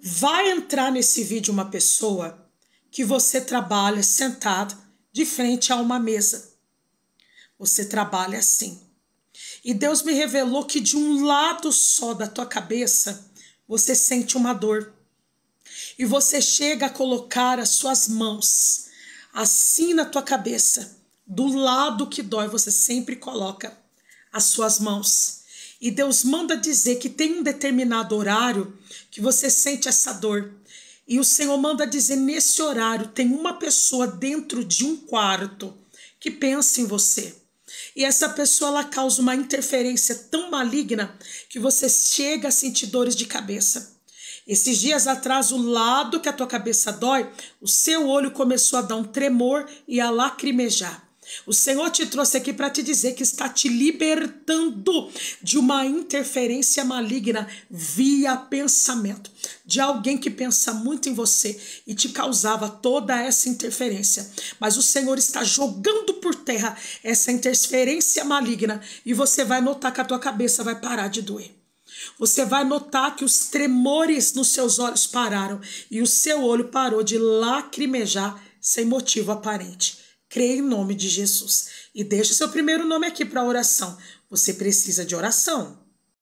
Vai entrar nesse vídeo uma pessoa que você trabalha sentado de frente a uma mesa. Você trabalha assim. E Deus me revelou que de um lado só da tua cabeça você sente uma dor. E você chega a colocar as suas mãos assim na tua cabeça, do lado que dói, você sempre coloca as suas mãos. E Deus manda dizer que tem um determinado horário que você sente essa dor. E o Senhor manda dizer nesse horário tem uma pessoa dentro de um quarto que pensa em você. E essa pessoa ela causa uma interferência tão maligna que você chega a sentir dores de cabeça. Esses dias atrás, o lado que a tua cabeça dói, o seu olho começou a dar um tremor e a lacrimejar. O Senhor te trouxe aqui para te dizer que está te libertando de uma interferência maligna via pensamento, de alguém que pensa muito em você e te causava toda essa interferência. Mas o Senhor está jogando por terra essa interferência maligna e você vai notar que a tua cabeça vai parar de doer. Você vai notar que os tremores nos seus olhos pararam e o seu olho parou de lacrimejar sem motivo aparente crê em nome de Jesus. E deixa seu primeiro nome aqui para oração. Você precisa de oração.